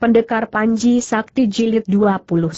Pendekar Panji Sakti Jilid 21.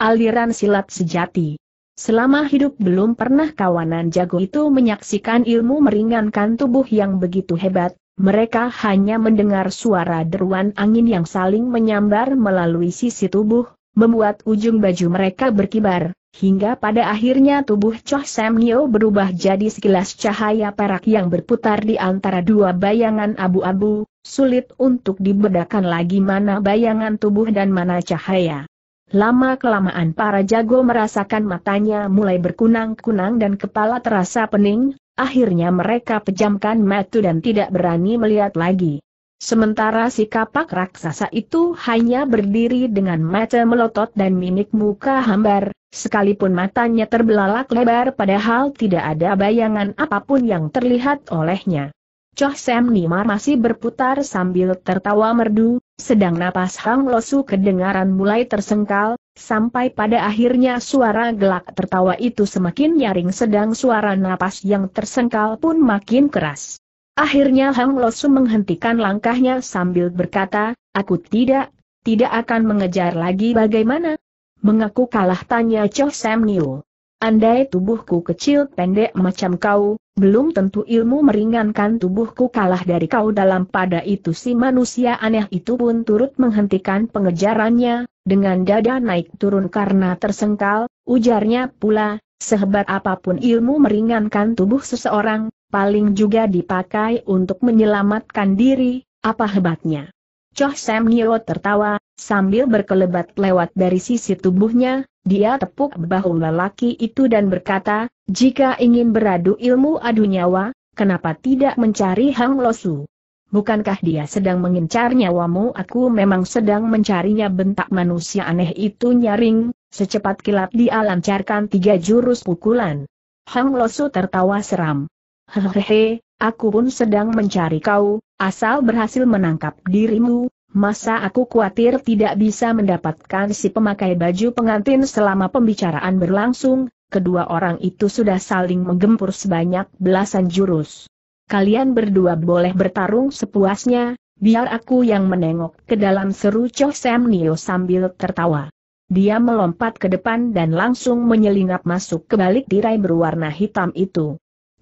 Aliran Silat Sejati. Selama hidup belum pernah kawanan jago itu menyaksikan ilmu meringankan tubuh yang begitu hebat, mereka hanya mendengar suara deruan angin yang saling menyambar melalui sisi tubuh, membuat ujung baju mereka berkibar, hingga pada akhirnya tubuh Choh Sam Nyo berubah jadi sekilas cahaya perak yang berputar di antara dua bayangan abu-abu, sulit untuk dibedakan lagi mana bayangan tubuh dan mana cahaya. Lama-kelamaan para jago merasakan matanya mulai berkunang-kunang dan kepala terasa pening, akhirnya mereka pejamkan mata dan tidak berani melihat lagi. Sementara si kapak raksasa itu hanya berdiri dengan mata melotot dan mimik muka hambar, sekalipun matanya terbelalak lebar padahal tidak ada bayangan apapun yang terlihat olehnya. Choh Sam Nima masih berputar sambil tertawa merdu, sedang napas Hang Losu kedengaran mulai tersengkal, sampai pada akhirnya suara gelak tertawa itu semakin nyaring sedang suara napas yang tersengkal pun makin keras. Akhirnya Hang Losu menghentikan langkahnya sambil berkata, aku tidak, tidak akan mengejar lagi bagaimana? Mengaku kalah tanya Choh Sam Nio. Andai tubuhku kecil pendek macam kau, belum tentu ilmu meringankan tubuhku kalah dari kau dalam pada itu si manusia aneh itu pun turut menghentikan pengejarannya, dengan dada naik turun karena tersengkal, ujarnya pula, sehebat apapun ilmu meringankan tubuh seseorang, paling juga dipakai untuk menyelamatkan diri, apa hebatnya. Choh Sam Nio tertawa, sambil berkelebat lewat dari sisi tubuhnya, dia tepuk bahu lelaki itu dan berkata, jika ingin beradu ilmu adu nyawa, kenapa tidak mencari Hang Losu? Bukankah dia sedang mengincar nyawamu? Aku memang sedang mencarinya bentak manusia aneh itu nyaring, secepat kilat dia lancarkan tiga jurus pukulan. Hang Losu tertawa seram. Hehehe, Aku pun sedang mencari kau, asal berhasil menangkap dirimu, masa aku khawatir tidak bisa mendapatkan si pemakai baju pengantin selama pembicaraan berlangsung, kedua orang itu sudah saling menggempur sebanyak belasan jurus. Kalian berdua boleh bertarung sepuasnya, biar aku yang menengok ke dalam seru Cho Sam Nio sambil tertawa. Dia melompat ke depan dan langsung menyelinap masuk ke balik tirai berwarna hitam itu.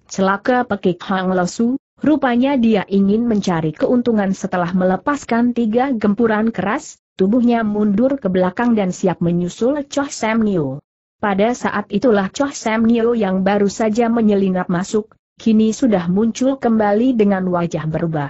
Celaka pekik Hang Losu. rupanya dia ingin mencari keuntungan setelah melepaskan tiga gempuran keras, tubuhnya mundur ke belakang dan siap menyusul Choh Sam Nio. Pada saat itulah Choh Sam Nio yang baru saja menyelinap masuk, kini sudah muncul kembali dengan wajah berubah.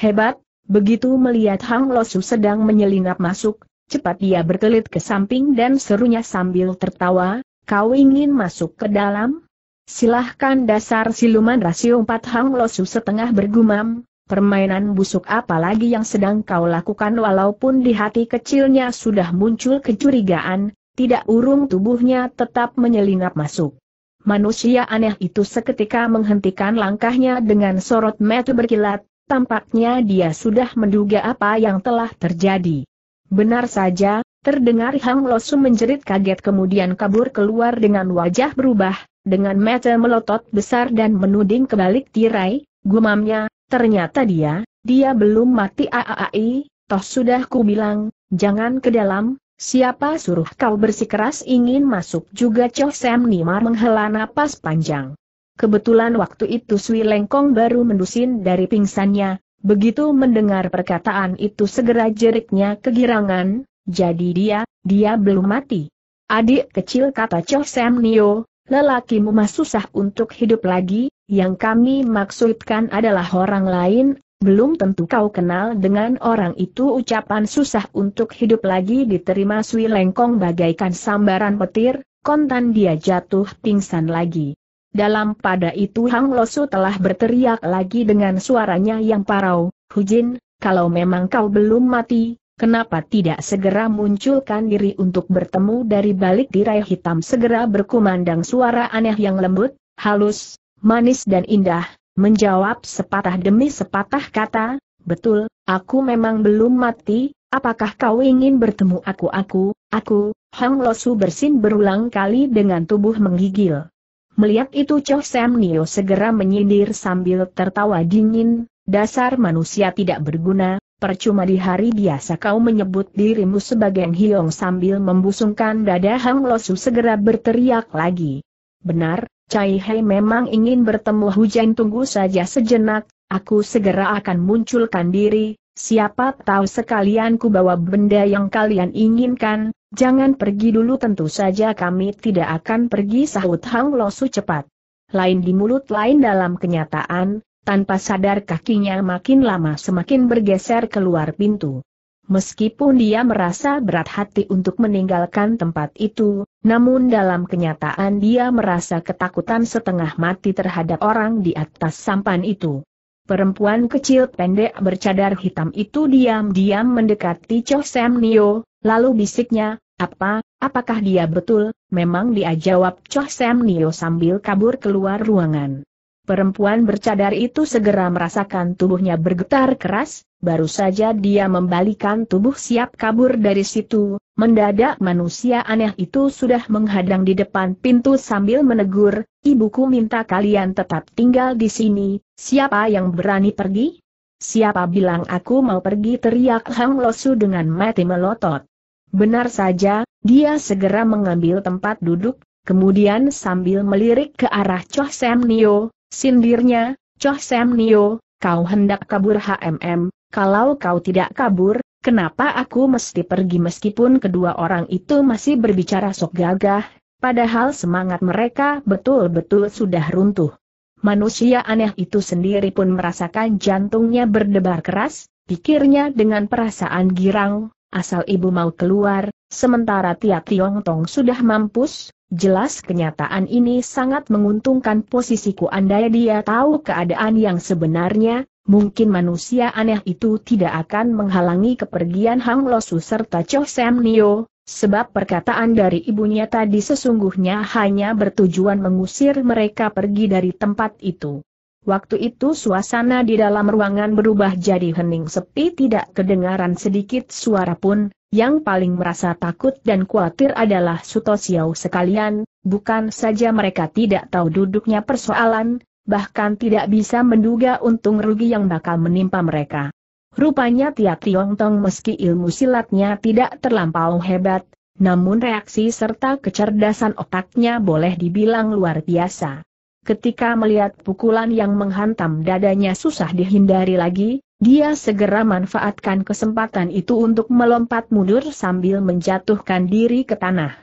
Hebat, begitu melihat Hang Losu sedang menyelinap masuk, cepat dia berkelit ke samping dan serunya sambil tertawa, kau ingin masuk ke dalam? Silahkan dasar siluman rasio empat hang losu setengah bergumam, permainan busuk apalagi yang sedang kau lakukan walaupun di hati kecilnya sudah muncul kecurigaan, tidak urung tubuhnya tetap menyelinap masuk. Manusia aneh itu seketika menghentikan langkahnya dengan sorot mata berkilat, tampaknya dia sudah menduga apa yang telah terjadi. Benar saja, terdengar Hang Losu menjerit kaget kemudian kabur keluar dengan wajah berubah, dengan mata melotot besar dan menuding kebalik tirai, gumamnya, ternyata dia, dia belum mati aaai, toh sudah ku bilang, jangan ke dalam, siapa suruh kau bersikeras ingin masuk juga Cho Sam Nima menghela napas panjang. Kebetulan waktu itu Sui Lengkong baru mendusin dari pingsannya, begitu mendengar perkataan itu segera jeriknya kegirangan, jadi dia, dia belum mati. Adik kecil kata Cho Sam Nio, lelaki mumas susah untuk hidup lagi, yang kami maksudkan adalah orang lain, belum tentu kau kenal dengan orang itu ucapan susah untuk hidup lagi diterima Sui Lengkong bagaikan sambaran petir, kontan dia jatuh pingsan lagi. Dalam pada itu Hang Losu telah berteriak lagi dengan suaranya yang parau, Hujin, kalau memang kau belum mati, Kenapa tidak segera munculkan diri untuk bertemu dari balik tirai hitam segera berkumandang suara aneh yang lembut, halus, manis dan indah, menjawab sepatah demi sepatah kata, betul, aku memang belum mati, apakah kau ingin bertemu aku aku, aku, Hang Losu bersin berulang kali dengan tubuh menggigil. Melihat itu Choh Sam Nio segera menyindir sambil tertawa dingin, dasar manusia tidak berguna, percuma di hari biasa kau menyebut dirimu sebagai Hyong sambil membusungkan dada Hang Losu segera berteriak lagi. Benar, Cai Hei memang ingin bertemu hujan tunggu saja sejenak, aku segera akan munculkan diri, siapa tahu sekalian ku bawa benda yang kalian inginkan, jangan pergi dulu tentu saja kami tidak akan pergi sahut Hang Losu cepat. Lain di mulut lain dalam kenyataan, tanpa sadar kakinya makin lama semakin bergeser keluar pintu. Meskipun dia merasa berat hati untuk meninggalkan tempat itu, namun dalam kenyataan dia merasa ketakutan setengah mati terhadap orang di atas sampan itu. Perempuan kecil pendek bercadar hitam itu diam-diam mendekati Cho Sam Nio, lalu bisiknya, apa, apakah dia betul, memang dia jawab Cho Sam Nio sambil kabur keluar ruangan. Perempuan bercadar itu segera merasakan tubuhnya bergetar keras, baru saja dia membalikan tubuh siap kabur dari situ, mendadak manusia aneh itu sudah menghadang di depan pintu sambil menegur, ibuku minta kalian tetap tinggal di sini, siapa yang berani pergi? Siapa bilang aku mau pergi teriak Hang Losu dengan mati melotot. Benar saja, dia segera mengambil tempat duduk, Kemudian sambil melirik ke arah Choh Sam Nio, Sindirnya, Choh Sam Nio, kau hendak kabur HMM, kalau kau tidak kabur, kenapa aku mesti pergi meskipun kedua orang itu masih berbicara sok gagah, padahal semangat mereka betul-betul sudah runtuh. Manusia aneh itu sendiri pun merasakan jantungnya berdebar keras, pikirnya dengan perasaan girang, asal ibu mau keluar, sementara Tia Tiong Tong sudah mampus, Jelas kenyataan ini sangat menguntungkan posisiku andai dia tahu keadaan yang sebenarnya, mungkin manusia aneh itu tidak akan menghalangi kepergian Hang Losu serta Cho Sam Nio, sebab perkataan dari ibunya tadi sesungguhnya hanya bertujuan mengusir mereka pergi dari tempat itu. Waktu itu suasana di dalam ruangan berubah jadi hening sepi tidak kedengaran sedikit suara pun, yang paling merasa takut dan khawatir adalah Siau sekalian, bukan saja mereka tidak tahu duduknya persoalan, bahkan tidak bisa menduga untung rugi yang bakal menimpa mereka. Rupanya Tia Tong meski ilmu silatnya tidak terlampau hebat, namun reaksi serta kecerdasan otaknya boleh dibilang luar biasa ketika melihat pukulan yang menghantam dadanya susah dihindari lagi, dia segera manfaatkan kesempatan itu untuk melompat mundur sambil menjatuhkan diri ke tanah.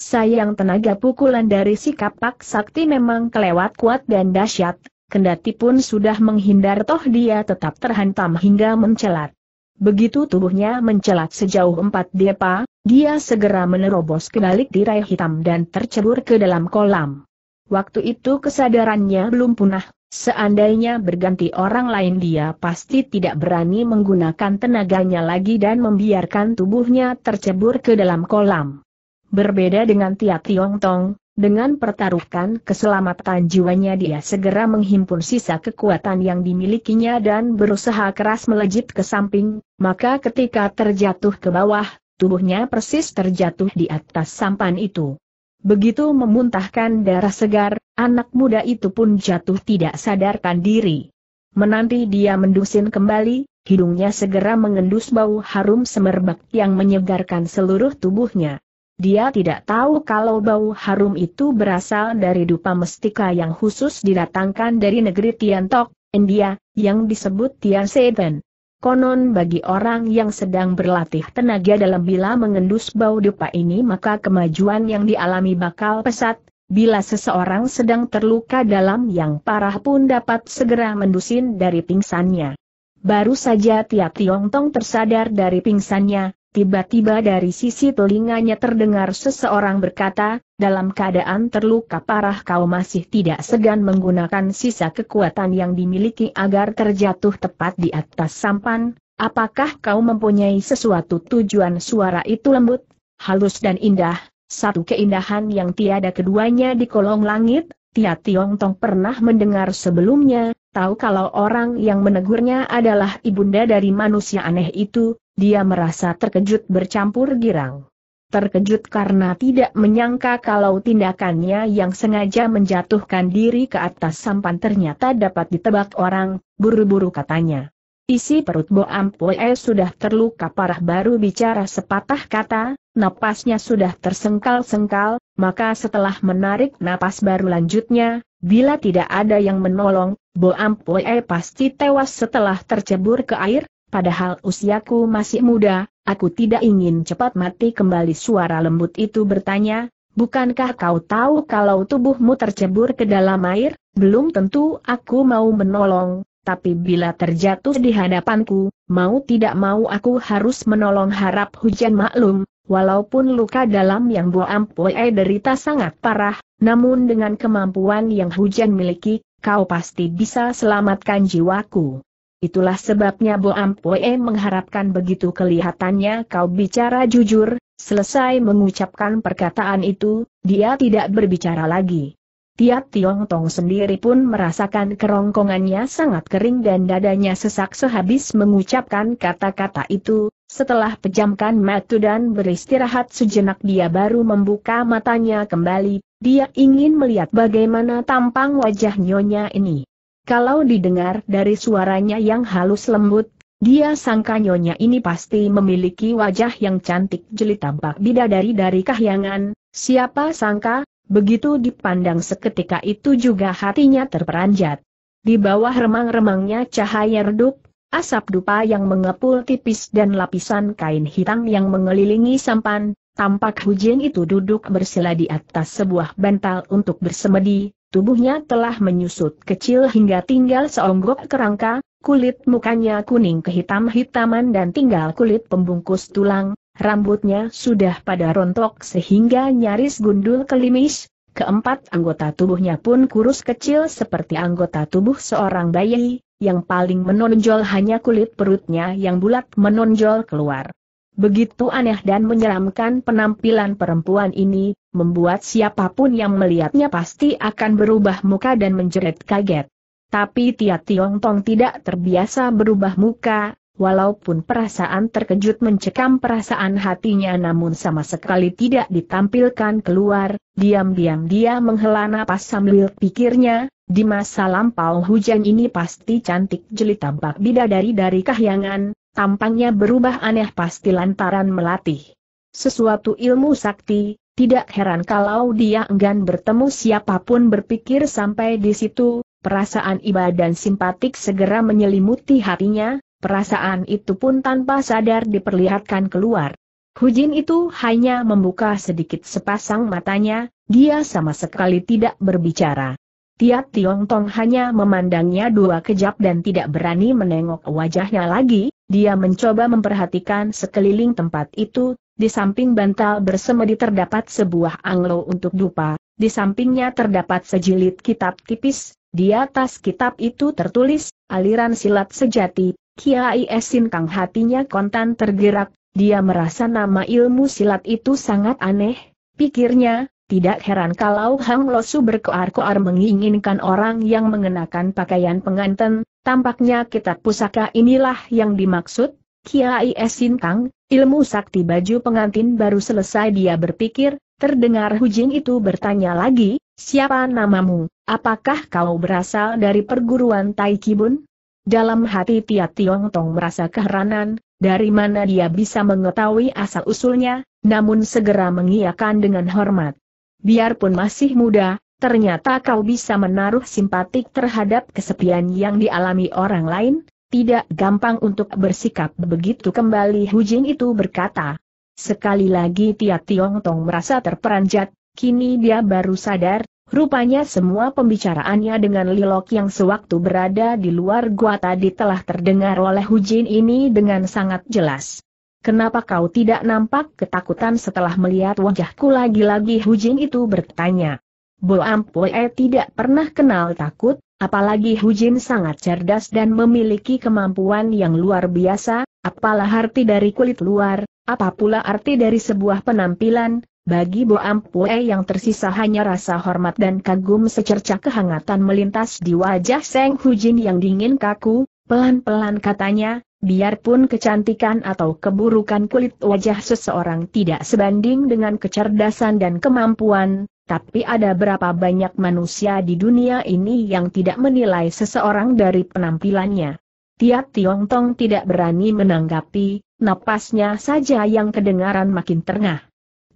Sayang tenaga pukulan dari si kapak sakti memang kelewat kuat dan dahsyat, kendati pun sudah menghindar toh dia tetap terhantam hingga mencelat. Begitu tubuhnya mencelat sejauh empat depa, dia segera menerobos ke balik tirai hitam dan tercebur ke dalam kolam. Waktu itu kesadarannya belum punah, seandainya berganti orang lain dia pasti tidak berani menggunakan tenaganya lagi dan membiarkan tubuhnya tercebur ke dalam kolam. Berbeda dengan Tia Tiong Tong, dengan pertaruhkan keselamatan jiwanya dia segera menghimpun sisa kekuatan yang dimilikinya dan berusaha keras melejit ke samping, maka ketika terjatuh ke bawah, tubuhnya persis terjatuh di atas sampan itu. Begitu memuntahkan darah segar, anak muda itu pun jatuh tidak sadarkan diri. Menanti dia mendusin kembali, hidungnya segera mengendus bau harum semerbak yang menyegarkan seluruh tubuhnya. Dia tidak tahu kalau bau harum itu berasal dari dupa mestika yang khusus didatangkan dari negeri Tiantok, India, yang disebut Tian Seven. Konon bagi orang yang sedang berlatih tenaga dalam bila mengendus bau dupa ini maka kemajuan yang dialami bakal pesat, bila seseorang sedang terluka dalam yang parah pun dapat segera mendusin dari pingsannya. Baru saja tiap Tiong Tong tersadar dari pingsannya, tiba-tiba dari sisi telinganya terdengar seseorang berkata, dalam keadaan terluka parah kau masih tidak segan menggunakan sisa kekuatan yang dimiliki agar terjatuh tepat di atas sampan, apakah kau mempunyai sesuatu tujuan suara itu lembut, halus dan indah, satu keindahan yang tiada keduanya di kolong langit, Tia Tiong Tong pernah mendengar sebelumnya, tahu kalau orang yang menegurnya adalah ibunda dari manusia aneh itu, dia merasa terkejut bercampur girang terkejut karena tidak menyangka kalau tindakannya yang sengaja menjatuhkan diri ke atas sampan ternyata dapat ditebak orang, buru-buru katanya. Isi perut Bo Ampue sudah terluka parah baru bicara sepatah kata, napasnya sudah tersengkal-sengkal, maka setelah menarik napas baru lanjutnya, bila tidak ada yang menolong, Bo Ampue pasti tewas setelah tercebur ke air, padahal usiaku masih muda, Aku tidak ingin cepat mati kembali suara lembut itu bertanya, bukankah kau tahu kalau tubuhmu tercebur ke dalam air, belum tentu aku mau menolong, tapi bila terjatuh di hadapanku, mau tidak mau aku harus menolong harap hujan maklum, walaupun luka dalam yang buah Ampoe derita sangat parah, namun dengan kemampuan yang hujan miliki, kau pasti bisa selamatkan jiwaku. Itulah sebabnya Bo Ampoe mengharapkan begitu kelihatannya kau bicara jujur, selesai mengucapkan perkataan itu, dia tidak berbicara lagi. Tiap Tiong Tong sendiri pun merasakan kerongkongannya sangat kering dan dadanya sesak sehabis mengucapkan kata-kata itu, setelah pejamkan mata dan beristirahat sejenak dia baru membuka matanya kembali, dia ingin melihat bagaimana tampang wajah nyonya ini. Kalau didengar dari suaranya yang halus lembut, dia sangka nyonya ini pasti memiliki wajah yang cantik jeli tampak bidadari dari kahyangan, siapa sangka, begitu dipandang seketika itu juga hatinya terperanjat. Di bawah remang-remangnya cahaya redup, asap dupa yang mengepul tipis dan lapisan kain hitam yang mengelilingi sampan, tampak hujan itu duduk bersila di atas sebuah bantal untuk bersemedi, Tubuhnya telah menyusut kecil hingga tinggal seonggok kerangka, kulit mukanya kuning kehitam-hitaman dan tinggal kulit pembungkus tulang, rambutnya sudah pada rontok sehingga nyaris gundul kelimis, keempat anggota tubuhnya pun kurus kecil seperti anggota tubuh seorang bayi, yang paling menonjol hanya kulit perutnya yang bulat menonjol keluar. Begitu aneh dan menyeramkan penampilan perempuan ini, membuat siapapun yang melihatnya pasti akan berubah muka dan menjerit kaget. Tapi Tia Tiong Tong tidak terbiasa berubah muka, walaupun perasaan terkejut mencekam perasaan hatinya namun sama sekali tidak ditampilkan keluar, diam-diam dia menghela napas sambil pikirnya, di masa lampau hujan ini pasti cantik jelita bak bidadari dari kahyangan, tampangnya berubah aneh pasti lantaran melatih. Sesuatu ilmu sakti, tidak heran kalau dia enggan bertemu siapapun berpikir sampai di situ, perasaan iba dan simpatik segera menyelimuti hatinya, perasaan itu pun tanpa sadar diperlihatkan keluar. Hujin itu hanya membuka sedikit sepasang matanya, dia sama sekali tidak berbicara. Tiap Tiong Tong hanya memandangnya dua kejap dan tidak berani menengok wajahnya lagi, dia mencoba memperhatikan sekeliling tempat itu, di samping bantal bersemedi terdapat sebuah anglo untuk dupa, di sampingnya terdapat sejilid kitab tipis, di atas kitab itu tertulis, aliran silat sejati, Kiai Esin Kang hatinya kontan tergerak, dia merasa nama ilmu silat itu sangat aneh, pikirnya, tidak heran kalau Hang Losu berkoar-koar menginginkan orang yang mengenakan pakaian penganten, Tampaknya kitab pusaka inilah yang dimaksud, Kiai Es Sintang, ilmu sakti baju pengantin baru selesai dia berpikir, terdengar Hujing itu bertanya lagi, siapa namamu, apakah kau berasal dari perguruan Tai Kibun? Dalam hati Tia Tiong Tong merasa keheranan, dari mana dia bisa mengetahui asal-usulnya, namun segera mengiyakan dengan hormat. Biarpun masih muda, ternyata kau bisa menaruh simpatik terhadap kesepian yang dialami orang lain, tidak gampang untuk bersikap begitu kembali Hujing itu berkata. Sekali lagi Tia Tiong Tong merasa terperanjat, kini dia baru sadar, rupanya semua pembicaraannya dengan Lilok yang sewaktu berada di luar gua tadi telah terdengar oleh Hujin ini dengan sangat jelas. Kenapa kau tidak nampak ketakutan setelah melihat wajahku lagi-lagi Hujin itu bertanya. Bo Ampoe tidak pernah kenal takut, apalagi Hu Jin sangat cerdas dan memiliki kemampuan yang luar biasa, apalah arti dari kulit luar, apa pula arti dari sebuah penampilan, bagi Bo Ampue yang tersisa hanya rasa hormat dan kagum secerca kehangatan melintas di wajah Seng Jin yang dingin kaku, pelan-pelan katanya, biarpun kecantikan atau keburukan kulit wajah seseorang tidak sebanding dengan kecerdasan dan kemampuan, tapi ada berapa banyak manusia di dunia ini yang tidak menilai seseorang dari penampilannya. Tiap Tiong Tong tidak berani menanggapi, napasnya saja yang kedengaran makin terngah.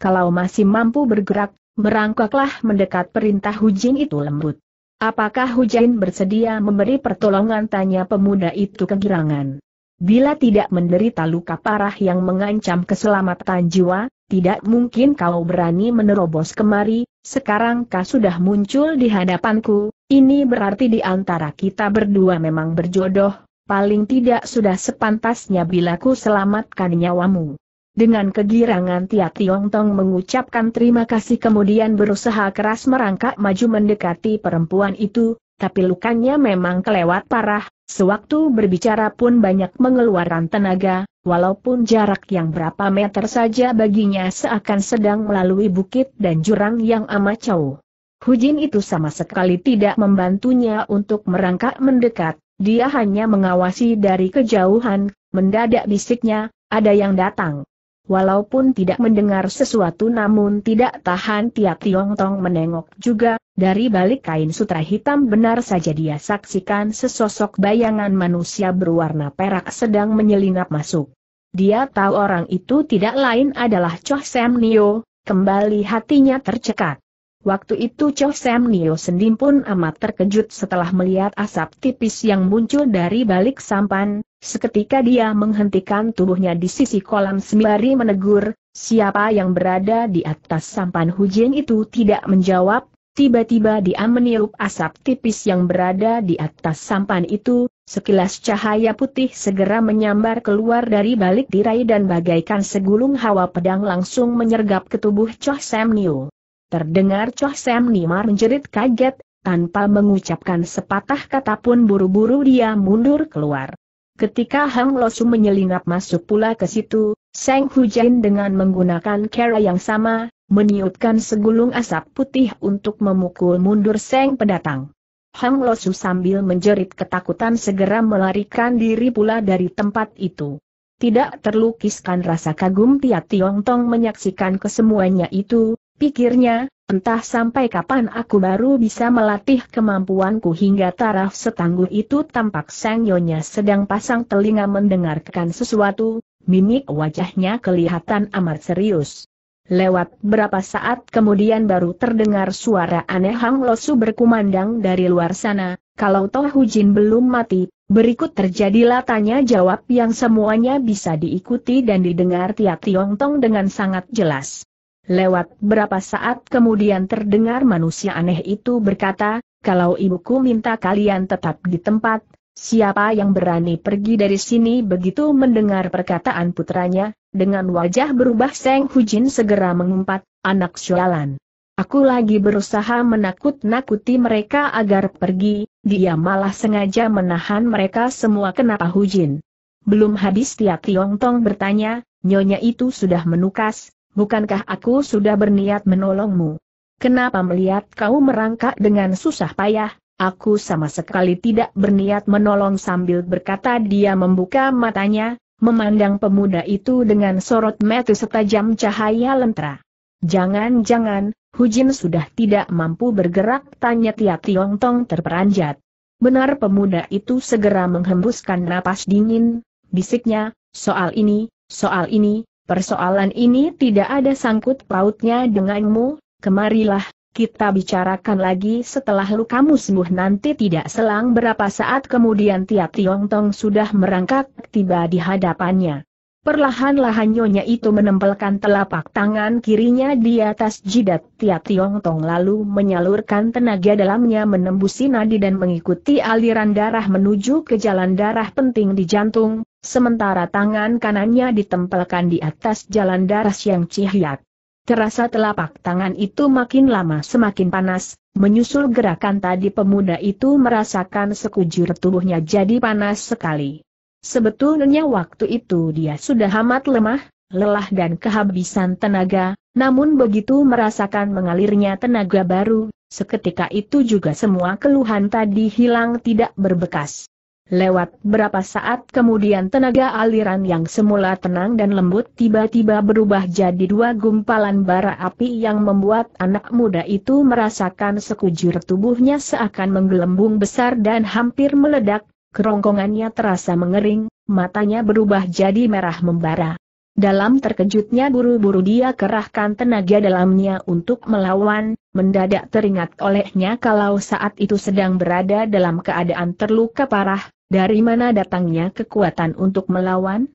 Kalau masih mampu bergerak, merangkaklah mendekat perintah Hujin itu lembut. Apakah Hujin bersedia memberi pertolongan tanya pemuda itu kegirangan. Bila tidak menderita luka parah yang mengancam keselamatan jiwa, tidak mungkin kau berani menerobos kemari, sekarang kau sudah muncul di hadapanku, ini berarti di antara kita berdua memang berjodoh, paling tidak sudah sepantasnya bila ku selamatkan nyawamu. Dengan kegirangan Tia Tiong Tong mengucapkan terima kasih kemudian berusaha keras merangkak maju mendekati perempuan itu, tapi lukanya memang kelewat parah, Sewaktu berbicara pun banyak mengeluarkan tenaga, walaupun jarak yang berapa meter saja baginya seakan sedang melalui bukit dan jurang yang amat jauh. Hujin itu sama sekali tidak membantunya untuk merangkak mendekat, dia hanya mengawasi dari kejauhan, mendadak bisiknya, ada yang datang. Walaupun tidak mendengar sesuatu namun tidak tahan Tia Tiong Tong menengok juga, dari balik kain sutra hitam benar saja dia saksikan sesosok bayangan manusia berwarna perak sedang menyelinap masuk. Dia tahu orang itu tidak lain adalah Choh Sam Nio, kembali hatinya tercekat. Waktu itu Cho Sam Nio Sendim pun amat terkejut setelah melihat asap tipis yang muncul dari balik sampan, seketika dia menghentikan tubuhnya di sisi kolam sembari menegur, siapa yang berada di atas sampan hujan itu tidak menjawab, tiba-tiba dia meniup asap tipis yang berada di atas sampan itu, sekilas cahaya putih segera menyambar keluar dari balik tirai dan bagaikan segulung hawa pedang langsung menyergap ke tubuh Cho Sam Nio. Terdengar Choh Sam Nimar menjerit kaget, tanpa mengucapkan sepatah kata pun buru-buru dia mundur keluar. Ketika Hang Losu menyelinap masuk pula ke situ, Seng Hujain dengan menggunakan cara yang sama, meniupkan segulung asap putih untuk memukul mundur Seng pendatang. Hang Losu sambil menjerit ketakutan segera melarikan diri pula dari tempat itu. Tidak terlukiskan rasa kagum Tia Tiong Tong menyaksikan kesemuanya itu, pikirnya, entah sampai kapan aku baru bisa melatih kemampuanku hingga taraf setangguh itu tampak Sang Nyonya sedang pasang telinga mendengarkan sesuatu, mimik wajahnya kelihatan amat serius. Lewat berapa saat kemudian baru terdengar suara aneh Hang Losu berkumandang dari luar sana, kalau Toh Hujin belum mati, berikut terjadilah tanya jawab yang semuanya bisa diikuti dan didengar tiap Tiong Tong dengan sangat jelas. Lewat berapa saat kemudian terdengar manusia aneh itu berkata, kalau ibuku minta kalian tetap di tempat, siapa yang berani pergi dari sini begitu mendengar perkataan putranya, dengan wajah berubah Seng Hujin segera mengumpat, anak sualan. Aku lagi berusaha menakut-nakuti mereka agar pergi, dia malah sengaja menahan mereka semua kenapa Hujin. Belum habis Tia Tiong Tong bertanya, nyonya itu sudah menukas, bukankah aku sudah berniat menolongmu? Kenapa melihat kau merangkak dengan susah payah? Aku sama sekali tidak berniat menolong sambil berkata dia membuka matanya, memandang pemuda itu dengan sorot mata setajam cahaya lentera. Jangan-jangan, Hujin sudah tidak mampu bergerak tanya Tia Tiong Tong terperanjat. Benar pemuda itu segera menghembuskan napas dingin, bisiknya, soal ini, soal ini, Persoalan ini tidak ada sangkut pautnya denganmu, kemarilah, kita bicarakan lagi setelah lukamu sembuh nanti tidak selang berapa saat kemudian tiap Tiong Tong sudah merangkak tiba di hadapannya. Perlahan-lahan nyonya itu menempelkan telapak tangan kirinya di atas jidat tiap Tiong Tong lalu menyalurkan tenaga dalamnya menembusi nadi dan mengikuti aliran darah menuju ke jalan darah penting di jantung, sementara tangan kanannya ditempelkan di atas jalan darah yang cihiak. Terasa telapak tangan itu makin lama semakin panas, menyusul gerakan tadi pemuda itu merasakan sekujur tubuhnya jadi panas sekali. Sebetulnya waktu itu dia sudah amat lemah, lelah dan kehabisan tenaga, namun begitu merasakan mengalirnya tenaga baru, seketika itu juga semua keluhan tadi hilang tidak berbekas. Lewat berapa saat kemudian tenaga aliran yang semula tenang dan lembut tiba-tiba berubah jadi dua gumpalan bara api yang membuat anak muda itu merasakan sekujur tubuhnya seakan menggelembung besar dan hampir meledak, kerongkongannya terasa mengering, matanya berubah jadi merah membara. Dalam terkejutnya buru-buru dia kerahkan tenaga dalamnya untuk melawan, mendadak teringat olehnya kalau saat itu sedang berada dalam keadaan terluka parah, dari mana datangnya kekuatan untuk melawan?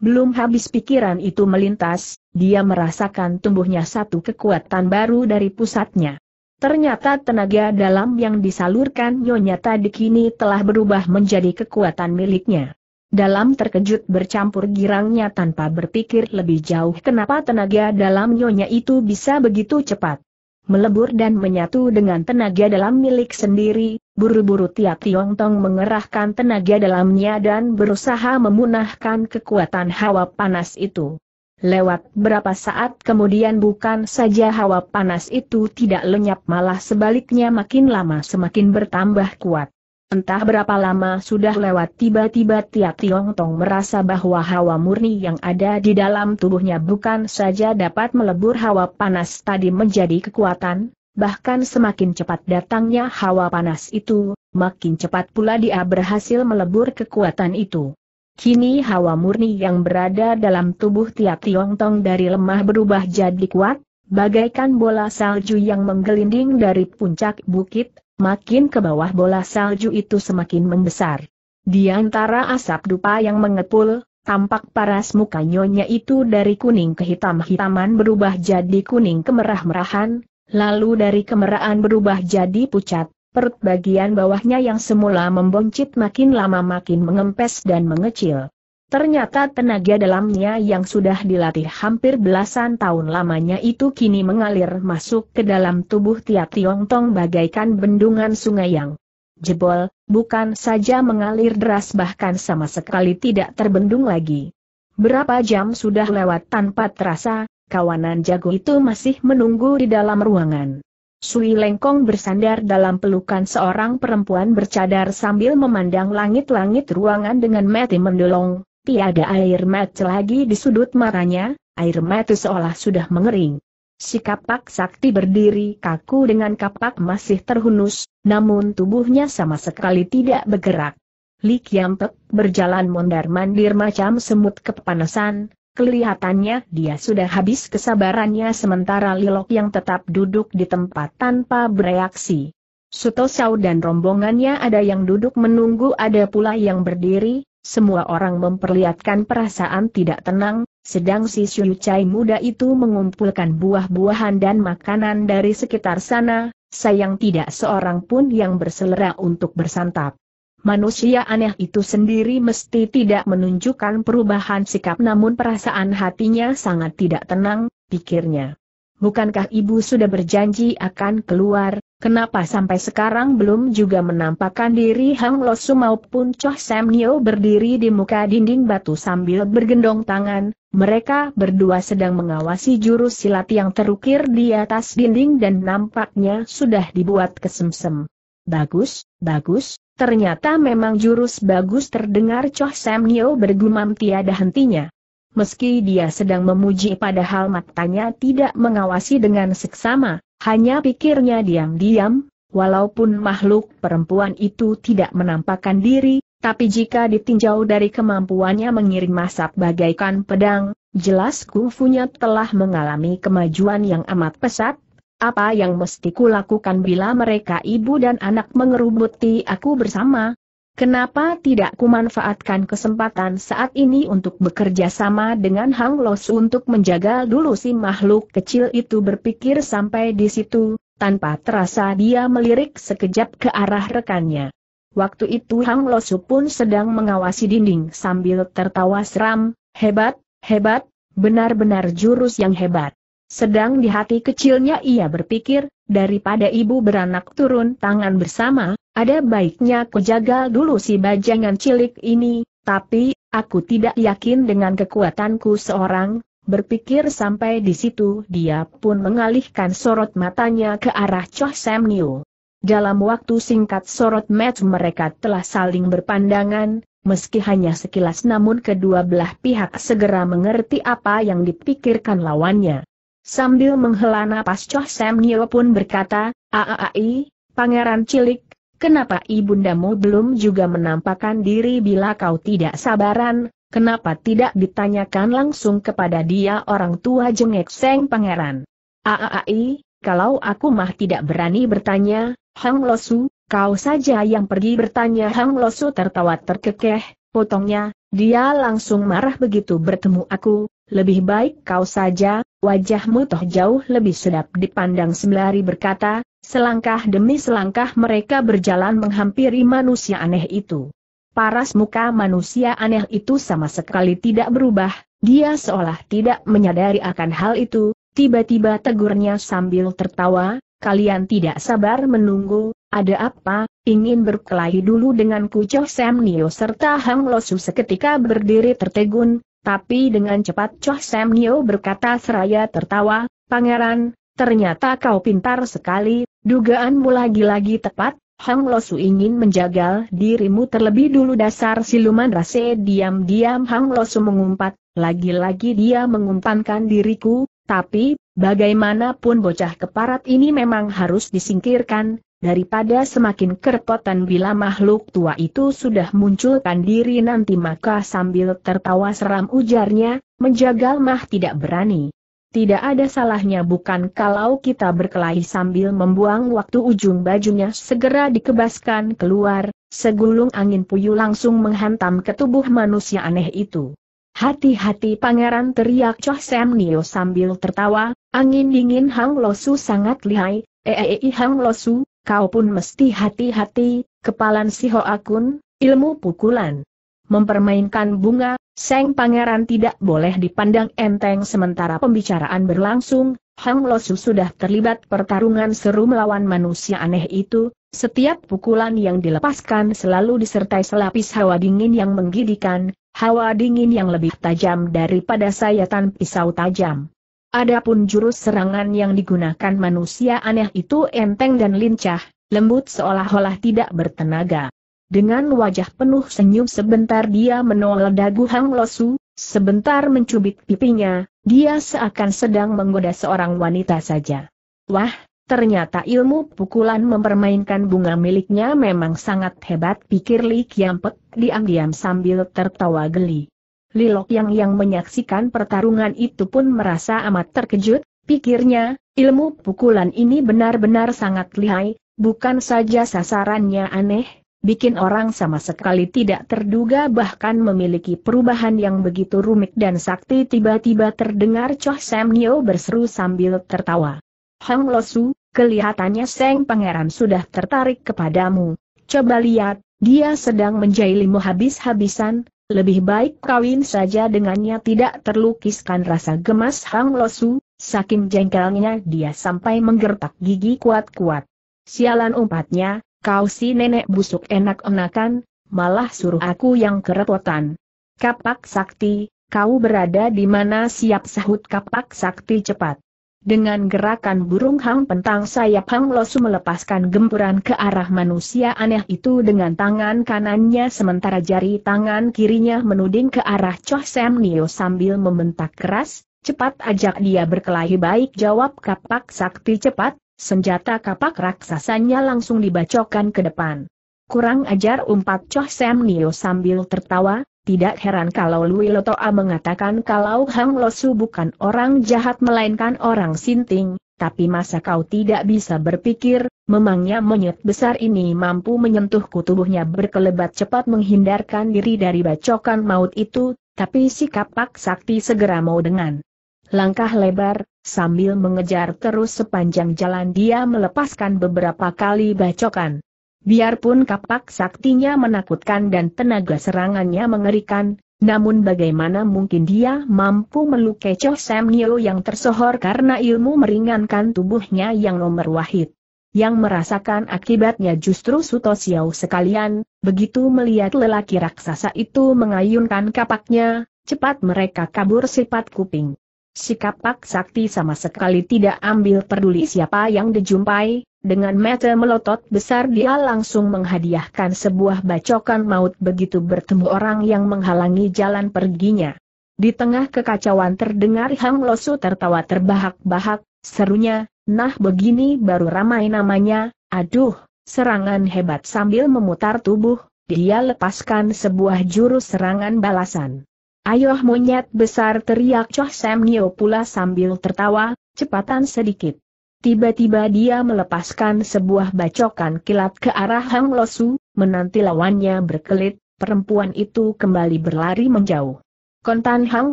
Belum habis pikiran itu melintas, dia merasakan tumbuhnya satu kekuatan baru dari pusatnya. Ternyata tenaga dalam yang disalurkan Nyonya tadi kini telah berubah menjadi kekuatan miliknya. Dalam terkejut bercampur girangnya tanpa berpikir lebih jauh kenapa tenaga dalam Nyonya itu bisa begitu cepat melebur dan menyatu dengan tenaga dalam milik sendiri, buru-buru Tia Tiong Tong mengerahkan tenaga dalamnya dan berusaha memunahkan kekuatan hawa panas itu. Lewat berapa saat kemudian bukan saja hawa panas itu tidak lenyap malah sebaliknya makin lama semakin bertambah kuat. Entah berapa lama sudah lewat tiba-tiba Tia Tiong Tong merasa bahwa hawa murni yang ada di dalam tubuhnya bukan saja dapat melebur hawa panas tadi menjadi kekuatan, bahkan semakin cepat datangnya hawa panas itu, makin cepat pula dia berhasil melebur kekuatan itu. Kini hawa murni yang berada dalam tubuh Tia Tiong Tong dari lemah berubah jadi kuat, bagaikan bola salju yang menggelinding dari puncak bukit, Makin ke bawah bola salju itu semakin membesar. Di antara asap dupa yang mengepul, tampak paras muka nyonya itu dari kuning ke hitam-hitaman berubah jadi kuning kemerah-merahan, lalu dari kemerahan berubah jadi pucat, perut bagian bawahnya yang semula memboncit makin lama makin mengempes dan mengecil. Ternyata tenaga dalamnya yang sudah dilatih hampir belasan tahun lamanya itu kini mengalir masuk ke dalam tubuh Tia Tiong Tong bagaikan bendungan sungai yang jebol, bukan saja mengalir deras bahkan sama sekali tidak terbendung lagi. Berapa jam sudah lewat tanpa terasa, kawanan jago itu masih menunggu di dalam ruangan. Sui Lengkong bersandar dalam pelukan seorang perempuan bercadar sambil memandang langit-langit ruangan dengan mati mendolong, Tiada air mata lagi di sudut matanya, air mata seolah sudah mengering. Si kapak sakti berdiri kaku dengan kapak masih terhunus, namun tubuhnya sama sekali tidak bergerak. Li Kiampek berjalan mondar-mandir macam semut kepanasan, kelihatannya dia sudah habis kesabarannya sementara Lilok yang tetap duduk di tempat tanpa bereaksi. Suto Sau dan rombongannya ada yang duduk menunggu ada pula yang berdiri, semua orang memperlihatkan perasaan tidak tenang, sedang si Chai muda itu mengumpulkan buah-buahan dan makanan dari sekitar sana, sayang tidak seorang pun yang berselera untuk bersantap. Manusia aneh itu sendiri mesti tidak menunjukkan perubahan sikap namun perasaan hatinya sangat tidak tenang, pikirnya. Bukankah ibu sudah berjanji akan keluar, Kenapa sampai sekarang belum juga menampakkan diri Hang Losu maupun Choh Sam Nio berdiri di muka dinding batu sambil bergendong tangan, mereka berdua sedang mengawasi jurus silat yang terukir di atas dinding dan nampaknya sudah dibuat kesemsem. Bagus, bagus, ternyata memang jurus bagus terdengar Choh Sam Nio bergumam tiada hentinya. Meski dia sedang memuji padahal matanya tidak mengawasi dengan seksama, hanya pikirnya diam-diam, walaupun makhluk perempuan itu tidak menampakkan diri, tapi jika ditinjau dari kemampuannya mengirim masak bagaikan pedang, jelas kungfunya telah mengalami kemajuan yang amat pesat, apa yang mesti kulakukan bila mereka ibu dan anak mengerubuti aku bersama, Kenapa tidak kumanfaatkan kesempatan saat ini untuk bekerja sama dengan Hang Los untuk menjaga dulu si makhluk kecil itu berpikir sampai di situ, tanpa terasa dia melirik sekejap ke arah rekannya. Waktu itu Hang Losu pun sedang mengawasi dinding sambil tertawa seram, hebat, hebat, benar-benar jurus yang hebat. Sedang di hati kecilnya ia berpikir, daripada ibu beranak turun tangan bersama, ada baiknya ku jaga dulu si bajangan cilik ini, tapi, aku tidak yakin dengan kekuatanku seorang, berpikir sampai di situ dia pun mengalihkan sorot matanya ke arah Choh Sam Niu. Dalam waktu singkat sorot match mereka telah saling berpandangan, meski hanya sekilas namun kedua belah pihak segera mengerti apa yang dipikirkan lawannya. Sambil menghela napas Choh Sam Niu pun berkata, Aai, pangeran cilik, Kenapa ibundamu belum juga menampakkan diri bila kau tidak sabaran, kenapa tidak ditanyakan langsung kepada dia orang tua jengek seng pangeran? Aai, kalau aku mah tidak berani bertanya, Hang Losu, kau saja yang pergi bertanya Hang Losu tertawa terkekeh, potongnya, dia langsung marah begitu bertemu aku, lebih baik kau saja, wajahmu toh jauh lebih sedap dipandang sembari berkata, selangkah demi selangkah mereka berjalan menghampiri manusia aneh itu. Paras muka manusia aneh itu sama sekali tidak berubah, dia seolah tidak menyadari akan hal itu, tiba-tiba tegurnya sambil tertawa, kalian tidak sabar menunggu, ada apa, ingin berkelahi dulu dengan kucoh Sam Nio serta Hang Losu seketika berdiri tertegun, tapi dengan cepat Choh Sam Nyo berkata seraya tertawa, Pangeran, ternyata kau pintar sekali, dugaanmu lagi-lagi tepat, Hang Losu ingin menjagal dirimu terlebih dulu dasar siluman rase diam-diam Hang Losu mengumpat, lagi-lagi dia mengumpankan diriku, tapi, Bagaimanapun bocah keparat ini memang harus disingkirkan, daripada semakin kerepotan bila makhluk tua itu sudah munculkan diri nanti maka sambil tertawa seram ujarnya, menjagal mah tidak berani. Tidak ada salahnya bukan kalau kita berkelahi sambil membuang waktu ujung bajunya segera dikebaskan keluar, segulung angin puyuh langsung menghantam ke tubuh manusia aneh itu. Hati-hati pangeran teriak Choh Sam Nio sambil tertawa, angin dingin Hang Losu sangat lihai, eei eh, eh, eh, Hang Losu, kau pun mesti hati-hati, kepalan si Ho Akun, ilmu pukulan. Mempermainkan bunga, Seng Pangeran tidak boleh dipandang enteng sementara pembicaraan berlangsung, Hang Losu sudah terlibat pertarungan seru melawan manusia aneh itu, setiap pukulan yang dilepaskan selalu disertai selapis hawa dingin yang menggidikan, hawa dingin yang lebih tajam daripada sayatan pisau tajam. Adapun jurus serangan yang digunakan manusia aneh itu enteng dan lincah, lembut seolah-olah tidak bertenaga. Dengan wajah penuh senyum sebentar dia menolak dagu Hang Losu, sebentar mencubit pipinya, dia seakan sedang menggoda seorang wanita saja. Wah, Ternyata ilmu pukulan mempermainkan bunga miliknya memang sangat hebat pikir Li Kiampek diam-diam sambil tertawa geli. Lilok yang yang menyaksikan pertarungan itu pun merasa amat terkejut, pikirnya, ilmu pukulan ini benar-benar sangat lihai, bukan saja sasarannya aneh, bikin orang sama sekali tidak terduga bahkan memiliki perubahan yang begitu rumit dan sakti tiba-tiba terdengar Choh Sam Nyo berseru sambil tertawa. Hong Losu, kelihatannya Seng Pangeran sudah tertarik kepadamu. Coba lihat, dia sedang menjailimu habis-habisan, lebih baik kawin saja dengannya tidak terlukiskan rasa gemas Hang Losu, saking jengkelnya dia sampai menggertak gigi kuat-kuat. Sialan umpatnya, kau si nenek busuk enak-enakan, malah suruh aku yang kerepotan. Kapak Sakti, kau berada di mana siap sahut Kapak Sakti cepat. Dengan gerakan burung hang pentang sayap Hang Losu melepaskan gempuran ke arah manusia aneh itu dengan tangan kanannya sementara jari tangan kirinya menuding ke arah Choh Sam Nio sambil membentak keras, cepat ajak dia berkelahi baik jawab kapak sakti cepat, senjata kapak raksasanya langsung dibacokan ke depan. Kurang ajar umpat Choh Sam Nio sambil tertawa, tidak heran kalau Lui Lotoa mengatakan kalau Hang Losu bukan orang jahat melainkan orang sinting, tapi masa kau tidak bisa berpikir, memangnya monyet besar ini mampu menyentuhku tubuhnya berkelebat cepat menghindarkan diri dari bacokan maut itu, tapi sikap Pak Sakti segera mau dengan langkah lebar, sambil mengejar terus sepanjang jalan dia melepaskan beberapa kali bacokan. Biarpun kapak saktinya menakutkan dan tenaga serangannya mengerikan, namun bagaimana mungkin dia mampu melukai Cho Sam Nio yang tersohor karena ilmu meringankan tubuhnya yang nomor wahid. Yang merasakan akibatnya justru Suto Xiao sekalian, begitu melihat lelaki raksasa itu mengayunkan kapaknya, cepat mereka kabur sifat kuping. Si kapak sakti sama sekali tidak ambil peduli siapa yang dijumpai, dengan mata melotot besar dia langsung menghadiahkan sebuah bacokan maut begitu bertemu orang yang menghalangi jalan perginya. Di tengah kekacauan terdengar Hang Losu tertawa terbahak-bahak, serunya, nah begini baru ramai namanya, aduh, serangan hebat sambil memutar tubuh, dia lepaskan sebuah jurus serangan balasan. Ayoh monyet besar teriak Choh Sam Nio pula sambil tertawa, cepatan sedikit. Tiba-tiba dia melepaskan sebuah bacokan kilat ke arah Hang Losu, menanti lawannya berkelit, perempuan itu kembali berlari menjauh. Kontan Hang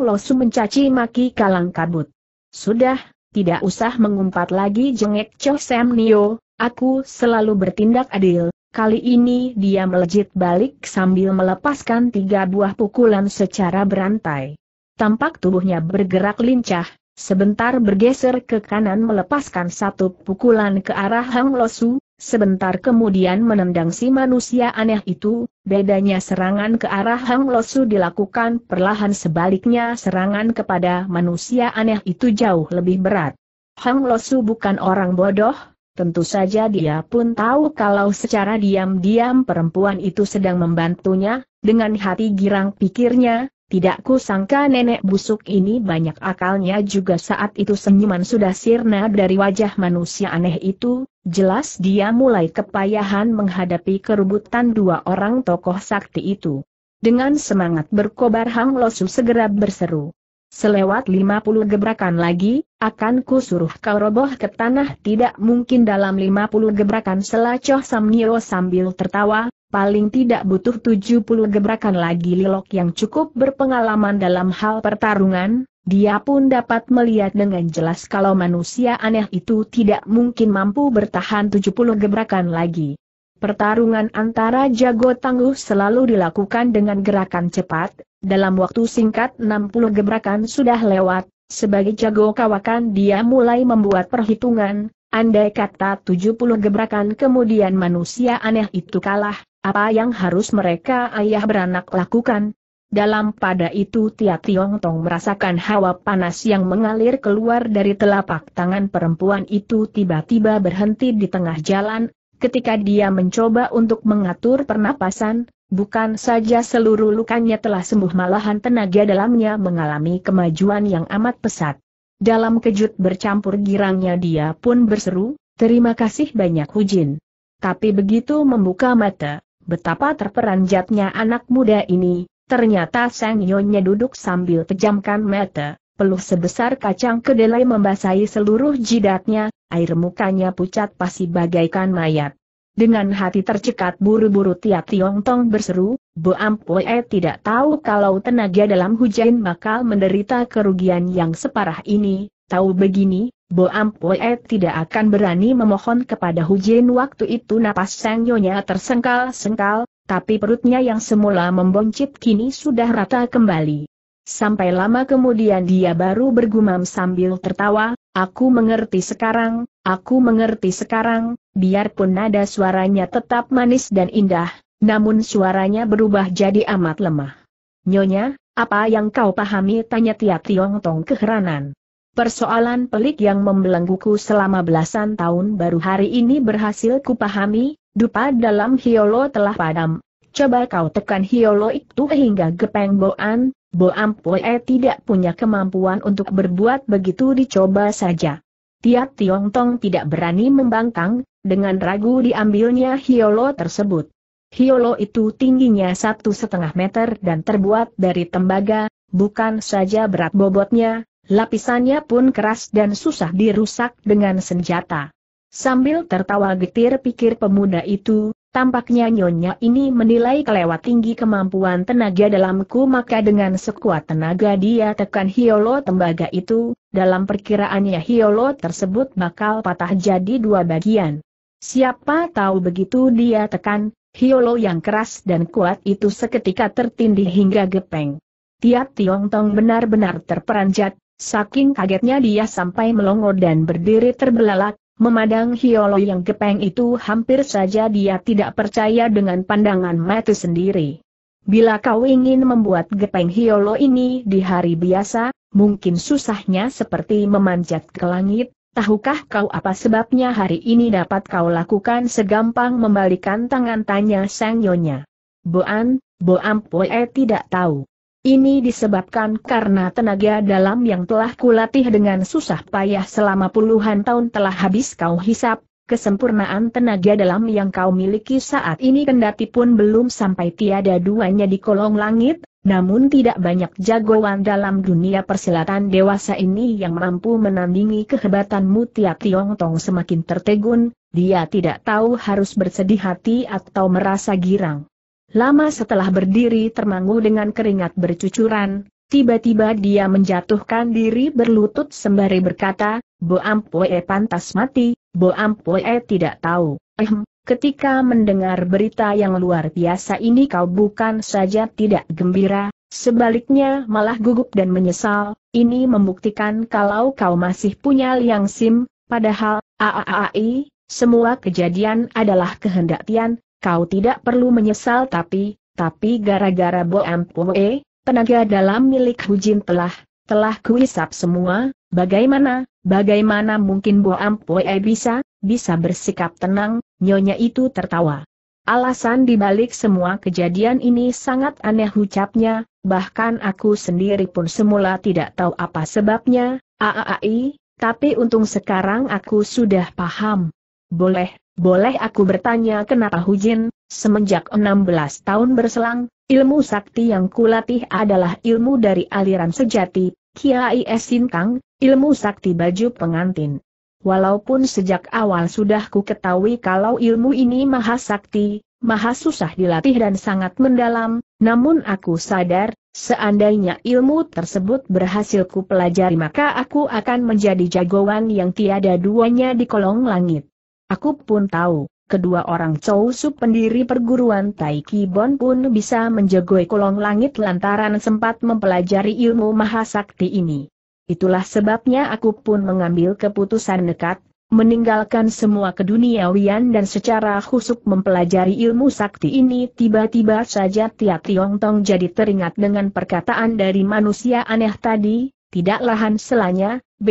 Losu mencaci maki kalang kabut. Sudah, tidak usah mengumpat lagi jengek Cho Sam Nio, aku selalu bertindak adil, kali ini dia melejit balik sambil melepaskan tiga buah pukulan secara berantai. Tampak tubuhnya bergerak lincah, Sebentar bergeser ke kanan melepaskan satu pukulan ke arah Hang Losu, sebentar kemudian menendang si manusia aneh itu, bedanya serangan ke arah Hang Losu dilakukan perlahan sebaliknya serangan kepada manusia aneh itu jauh lebih berat. Hang Losu bukan orang bodoh, Tentu saja dia pun tahu kalau secara diam-diam perempuan itu sedang membantunya, dengan hati girang pikirnya, tidak kusangka nenek busuk ini banyak akalnya juga saat itu senyuman sudah sirna dari wajah manusia aneh itu, jelas dia mulai kepayahan menghadapi kerubutan dua orang tokoh sakti itu. Dengan semangat berkobar Hang Losu segera berseru. Selewat 50 gebrakan lagi, akan kusuruh kau roboh ke tanah tidak mungkin dalam 50 gebrakan selacoh Samnio sambil tertawa, paling tidak butuh 70 gebrakan lagi Lilok yang cukup berpengalaman dalam hal pertarungan, dia pun dapat melihat dengan jelas kalau manusia aneh itu tidak mungkin mampu bertahan 70 gebrakan lagi. Pertarungan antara jago tangguh selalu dilakukan dengan gerakan cepat, dalam waktu singkat 60 gebrakan sudah lewat, sebagai jago kawakan dia mulai membuat perhitungan, andai kata 70 gebrakan kemudian manusia aneh itu kalah, apa yang harus mereka ayah beranak lakukan? Dalam pada itu Tia Tiong Tong merasakan hawa panas yang mengalir keluar dari telapak tangan perempuan itu tiba-tiba berhenti di tengah jalan, ketika dia mencoba untuk mengatur pernapasan, bukan saja seluruh lukanya telah sembuh malahan tenaga dalamnya mengalami kemajuan yang amat pesat. Dalam kejut bercampur girangnya dia pun berseru, terima kasih banyak Hujin. Tapi begitu membuka mata, betapa terperanjatnya anak muda ini, ternyata Sang Nyonya duduk sambil pejamkan mata, peluh sebesar kacang kedelai membasahi seluruh jidatnya, air mukanya pucat pasti bagaikan mayat. Dengan hati tercekat buru-buru Tiap Tiong Tong berseru, Bo Ampoe tidak tahu kalau tenaga dalam hujan bakal menderita kerugian yang separah ini, tahu begini, Bo Ampue tidak akan berani memohon kepada Hu Jin. waktu itu napas Sang Nyonya tersengkal-sengkal, tapi perutnya yang semula memboncit kini sudah rata kembali. Sampai lama kemudian dia baru bergumam sambil tertawa, aku mengerti sekarang, aku mengerti sekarang, biarpun nada suaranya tetap manis dan indah, namun suaranya berubah jadi amat lemah. Nyonya, apa yang kau pahami tanya Tia Tiong Tong keheranan. Persoalan pelik yang membelengguku selama belasan tahun baru hari ini berhasil kupahami, dupa dalam Hiolo telah padam. Coba kau tekan Hiolo itu hingga gepeng Boan, Boan Poe tidak punya kemampuan untuk berbuat begitu dicoba saja. Tiap Tiong Tong tidak berani membangkang, dengan ragu diambilnya Hiolo tersebut. Hiolo itu tingginya satu setengah meter dan terbuat dari tembaga, bukan saja berat bobotnya, Lapisannya pun keras dan susah dirusak dengan senjata. Sambil tertawa getir pikir pemuda itu, tampaknya nyonya ini menilai kelewat tinggi kemampuan tenaga dalamku maka dengan sekuat tenaga dia tekan hiolo tembaga itu, dalam perkiraannya hiolo tersebut bakal patah jadi dua bagian. Siapa tahu begitu dia tekan, hiolo yang keras dan kuat itu seketika tertindih hingga gepeng. Tiap Tiong Tong benar-benar terperanjat, Saking kagetnya dia sampai melongo dan berdiri terbelalak, memandang Hiolo yang gepeng itu hampir saja dia tidak percaya dengan pandangan mata sendiri. Bila kau ingin membuat gepeng Hiolo ini di hari biasa, mungkin susahnya seperti memanjat ke langit, Tahukah kau apa sebabnya hari ini dapat kau lakukan segampang membalikan tangan tanya Sang Nyonya? Boan, Boampoe tidak tahu. Ini disebabkan karena tenaga dalam yang telah kulatih dengan susah payah selama puluhan tahun telah habis kau hisap, kesempurnaan tenaga dalam yang kau miliki saat ini kendati pun belum sampai tiada duanya di kolong langit, namun tidak banyak jagoan dalam dunia persilatan dewasa ini yang mampu menandingi kehebatanmu tiap Tiong Tong semakin tertegun, dia tidak tahu harus bersedih hati atau merasa girang. Lama setelah berdiri termangu dengan keringat bercucuran, tiba-tiba dia menjatuhkan diri berlutut sembari berkata, Boam Poe pantas mati, Boam Poe tidak tahu. Ehm, ketika mendengar berita yang luar biasa ini kau bukan saja tidak gembira, Sebaliknya malah gugup dan menyesal, ini membuktikan kalau kau masih punya liang sim, padahal, aaai, semua kejadian adalah kehendak Tian, kau tidak perlu menyesal tapi, tapi gara-gara Bo Ampue, tenaga dalam milik Hujin telah, telah kuisap semua, bagaimana, bagaimana mungkin Bo Ampue bisa, bisa bersikap tenang, nyonya itu tertawa. Alasan dibalik semua kejadian ini sangat aneh ucapnya, bahkan aku sendiri pun semula tidak tahu apa sebabnya, aaai, tapi untung sekarang aku sudah paham. Boleh, boleh aku bertanya kenapa Hujin, semenjak 16 tahun berselang, ilmu sakti yang kulatih adalah ilmu dari aliran sejati, Kiai Esintang, ilmu sakti baju pengantin. Walaupun sejak awal sudah ku ketahui kalau ilmu ini maha sakti, maha susah dilatih dan sangat mendalam, namun aku sadar, seandainya ilmu tersebut berhasil ku pelajari maka aku akan menjadi jagoan yang tiada duanya di kolong langit. Aku pun tahu, kedua orang Chow Su pendiri perguruan Tai Bon pun bisa menjagoi kolong langit lantaran sempat mempelajari ilmu mahasakti ini. Itulah sebabnya aku pun mengambil keputusan nekat, meninggalkan semua keduniawian dan secara khusus mempelajari ilmu sakti ini tiba-tiba saja Tia Tiongtong jadi teringat dengan perkataan dari manusia aneh tadi, tidak lahan selanya, B,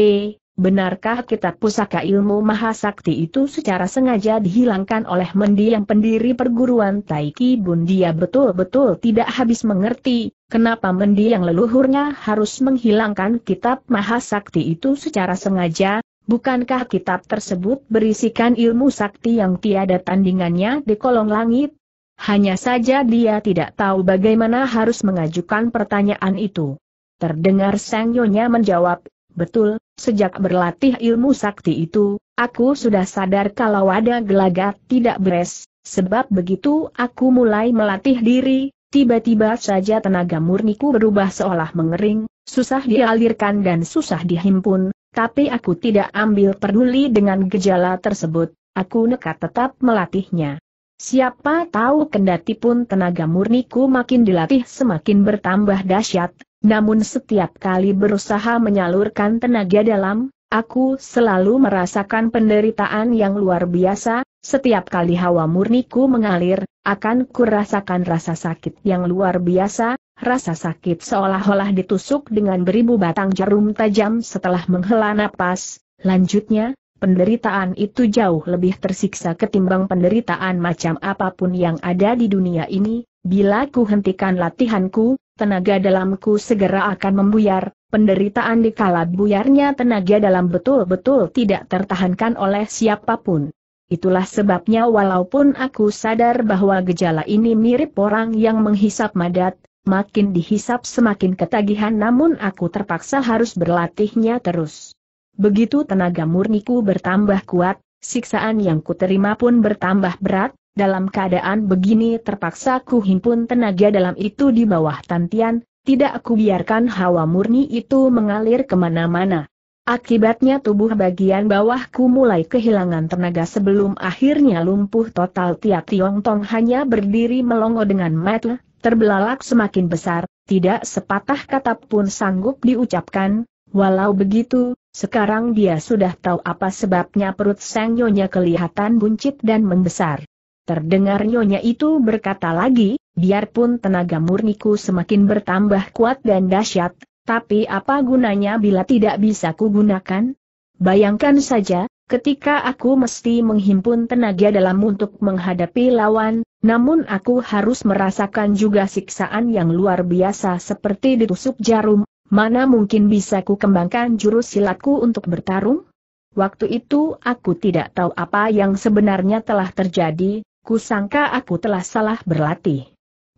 benarkah kitab pusaka ilmu mahasakti itu secara sengaja dihilangkan oleh mendiang pendiri perguruan Taiki Bun dia betul-betul tidak habis mengerti, kenapa mendiang leluhurnya harus menghilangkan kitab mahasakti itu secara sengaja, bukankah kitab tersebut berisikan ilmu sakti yang tiada tandingannya di kolong langit? Hanya saja dia tidak tahu bagaimana harus mengajukan pertanyaan itu. Terdengar Sang Nyonya menjawab, betul, Sejak berlatih ilmu sakti itu, aku sudah sadar kalau ada gelagat tidak beres, sebab begitu aku mulai melatih diri, tiba-tiba saja tenaga murniku berubah seolah mengering, susah dialirkan dan susah dihimpun, tapi aku tidak ambil peduli dengan gejala tersebut, aku nekat tetap melatihnya. Siapa tahu kendati pun tenaga murniku makin dilatih semakin bertambah dahsyat, namun setiap kali berusaha menyalurkan tenaga dalam, aku selalu merasakan penderitaan yang luar biasa, setiap kali hawa murniku mengalir, akan kurasakan rasa sakit yang luar biasa, rasa sakit seolah-olah ditusuk dengan beribu batang jarum tajam setelah menghela napas, lanjutnya, penderitaan itu jauh lebih tersiksa ketimbang penderitaan macam apapun yang ada di dunia ini, bila ku hentikan latihanku, tenaga dalamku segera akan membuyar, penderitaan di kalab buyarnya tenaga dalam betul-betul tidak tertahankan oleh siapapun. Itulah sebabnya walaupun aku sadar bahwa gejala ini mirip orang yang menghisap madat, makin dihisap semakin ketagihan namun aku terpaksa harus berlatihnya terus. Begitu tenaga murniku bertambah kuat, siksaan yang kuterima pun bertambah berat, dalam keadaan begini terpaksa ku himpun tenaga dalam itu di bawah tantian, tidak aku biarkan hawa murni itu mengalir kemana-mana. Akibatnya tubuh bagian bawahku mulai kehilangan tenaga sebelum akhirnya lumpuh total tiap Tiong Tong hanya berdiri melongo dengan mata, terbelalak semakin besar, tidak sepatah kata pun sanggup diucapkan, walau begitu, sekarang dia sudah tahu apa sebabnya perut sang nyonya kelihatan buncit dan membesar. Terdengar nyonya itu berkata lagi, biarpun tenaga murniku semakin bertambah kuat dan dahsyat, tapi apa gunanya bila tidak bisa kugunakan? Bayangkan saja, ketika aku mesti menghimpun tenaga dalam untuk menghadapi lawan, namun aku harus merasakan juga siksaan yang luar biasa seperti ditusuk jarum, mana mungkin bisa ku kembangkan jurus silatku untuk bertarung? Waktu itu aku tidak tahu apa yang sebenarnya telah terjadi, kusangka aku telah salah berlatih.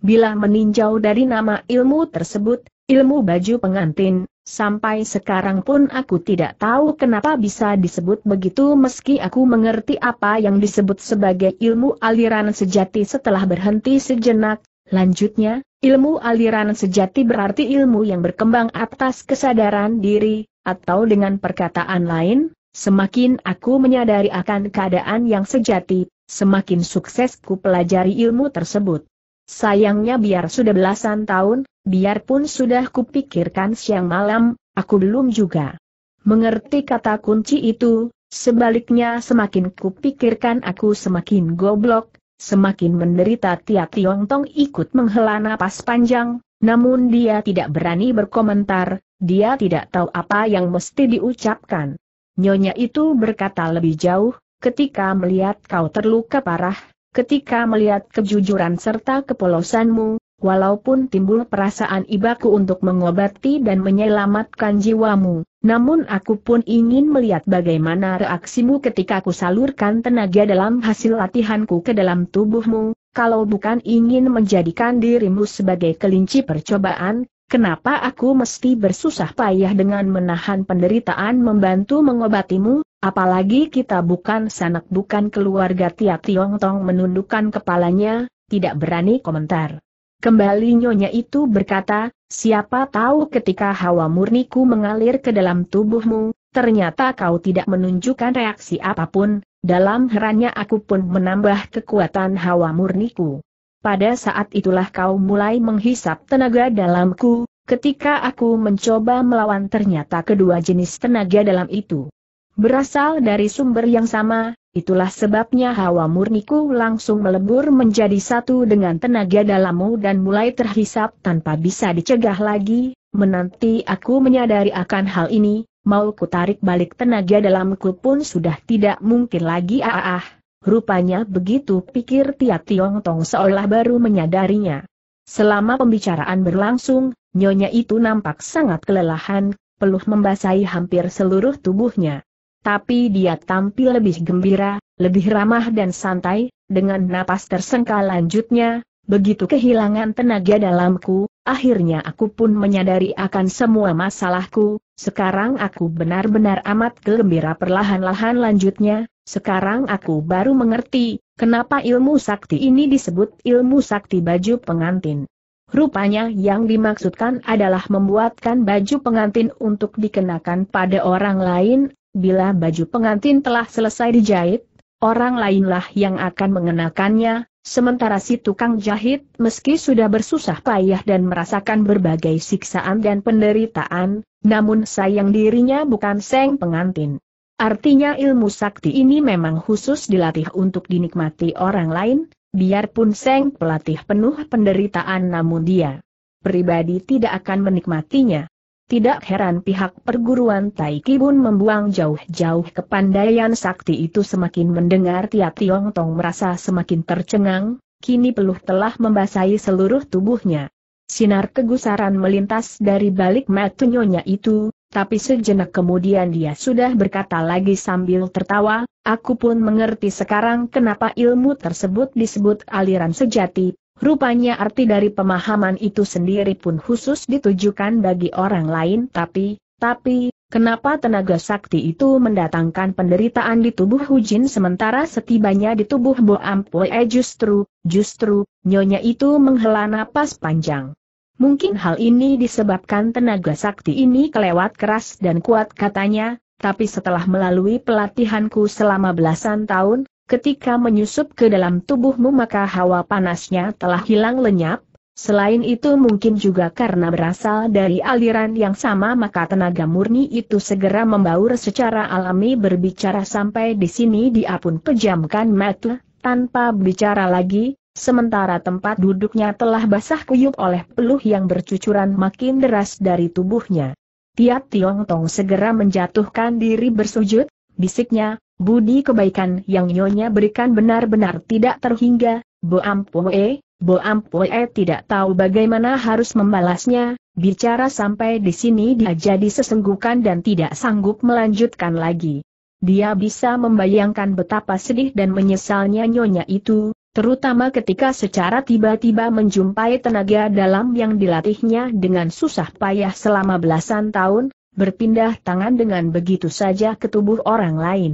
Bila meninjau dari nama ilmu tersebut, ilmu baju pengantin, sampai sekarang pun aku tidak tahu kenapa bisa disebut begitu meski aku mengerti apa yang disebut sebagai ilmu aliran sejati setelah berhenti sejenak, lanjutnya, ilmu aliran sejati berarti ilmu yang berkembang atas kesadaran diri, atau dengan perkataan lain, Semakin aku menyadari akan keadaan yang sejati, semakin sukses ku pelajari ilmu tersebut. Sayangnya biar sudah belasan tahun, biarpun sudah kupikirkan siang malam, aku belum juga mengerti kata kunci itu, sebaliknya semakin kupikirkan aku semakin goblok, semakin menderita Tia tong ikut menghela napas panjang, namun dia tidak berani berkomentar, dia tidak tahu apa yang mesti diucapkan. Nyonya itu berkata lebih jauh, ketika melihat kau terluka parah, ketika melihat kejujuran serta kepolosanmu, walaupun timbul perasaan ibaku untuk mengobati dan menyelamatkan jiwamu, namun aku pun ingin melihat bagaimana reaksimu ketika aku salurkan tenaga dalam hasil latihanku ke dalam tubuhmu, kalau bukan ingin menjadikan dirimu sebagai kelinci percobaan, Kenapa aku mesti bersusah payah dengan menahan penderitaan membantu mengobatimu, apalagi kita bukan sanak bukan keluarga Tia Tiong Tong menundukkan kepalanya, tidak berani komentar. Kembali nyonya itu berkata, siapa tahu ketika hawa murniku mengalir ke dalam tubuhmu, ternyata kau tidak menunjukkan reaksi apapun, dalam herannya aku pun menambah kekuatan hawa murniku pada saat itulah kau mulai menghisap tenaga dalamku, ketika aku mencoba melawan ternyata kedua jenis tenaga dalam itu berasal dari sumber yang sama, itulah sebabnya hawa murniku langsung melebur menjadi satu dengan tenaga dalammu dan mulai terhisap tanpa bisa dicegah lagi, menanti aku menyadari akan hal ini, mau ku tarik balik tenaga dalamku pun sudah tidak mungkin lagi ah, ah, ah. Rupanya begitu pikir Tia Tiong Tong seolah baru menyadarinya. Selama pembicaraan berlangsung, nyonya itu nampak sangat kelelahan, peluh membasahi hampir seluruh tubuhnya. Tapi dia tampil lebih gembira, lebih ramah dan santai, dengan napas tersengkal lanjutnya, begitu kehilangan tenaga dalamku, akhirnya aku pun menyadari akan semua masalahku, sekarang aku benar-benar amat gembira perlahan-lahan lanjutnya, sekarang aku baru mengerti, kenapa ilmu sakti ini disebut ilmu sakti baju pengantin. Rupanya yang dimaksudkan adalah membuatkan baju pengantin untuk dikenakan pada orang lain, bila baju pengantin telah selesai dijahit, orang lainlah yang akan mengenakannya, sementara si tukang jahit meski sudah bersusah payah dan merasakan berbagai siksaan dan penderitaan, namun sayang dirinya bukan seng pengantin. Artinya ilmu sakti ini memang khusus dilatih untuk dinikmati orang lain, biarpun Seng pelatih penuh penderitaan namun dia pribadi tidak akan menikmatinya. Tidak heran pihak perguruan Taiki pun membuang jauh-jauh kepandaian sakti itu semakin mendengar tiap Tiong Tong merasa semakin tercengang, kini peluh telah membasahi seluruh tubuhnya. Sinar kegusaran melintas dari balik matunya itu, tapi sejenak kemudian dia sudah berkata lagi sambil tertawa, aku pun mengerti sekarang kenapa ilmu tersebut disebut aliran sejati, rupanya arti dari pemahaman itu sendiri pun khusus ditujukan bagi orang lain tapi, tapi, kenapa tenaga sakti itu mendatangkan penderitaan di tubuh Hujin sementara setibanya di tubuh Boampoe justru, justru, nyonya itu menghela napas panjang. Mungkin hal ini disebabkan tenaga sakti ini kelewat keras dan kuat katanya, tapi setelah melalui pelatihanku selama belasan tahun, ketika menyusup ke dalam tubuhmu maka hawa panasnya telah hilang lenyap, Selain itu mungkin juga karena berasal dari aliran yang sama maka tenaga murni itu segera membaur secara alami berbicara sampai di sini dia pun pejamkan mata, tanpa bicara lagi, Sementara tempat duduknya telah basah kuyup oleh peluh yang bercucuran makin deras dari tubuhnya. Tiap Tiong Tong segera menjatuhkan diri bersujud, bisiknya, budi kebaikan yang nyonya berikan benar-benar tidak terhingga, Bo Ampue, Bo Ampue tidak tahu bagaimana harus membalasnya, bicara sampai di sini dia jadi sesenggukan dan tidak sanggup melanjutkan lagi. Dia bisa membayangkan betapa sedih dan menyesalnya nyonya itu, terutama ketika secara tiba-tiba menjumpai tenaga dalam yang dilatihnya dengan susah payah selama belasan tahun, berpindah tangan dengan begitu saja ke tubuh orang lain.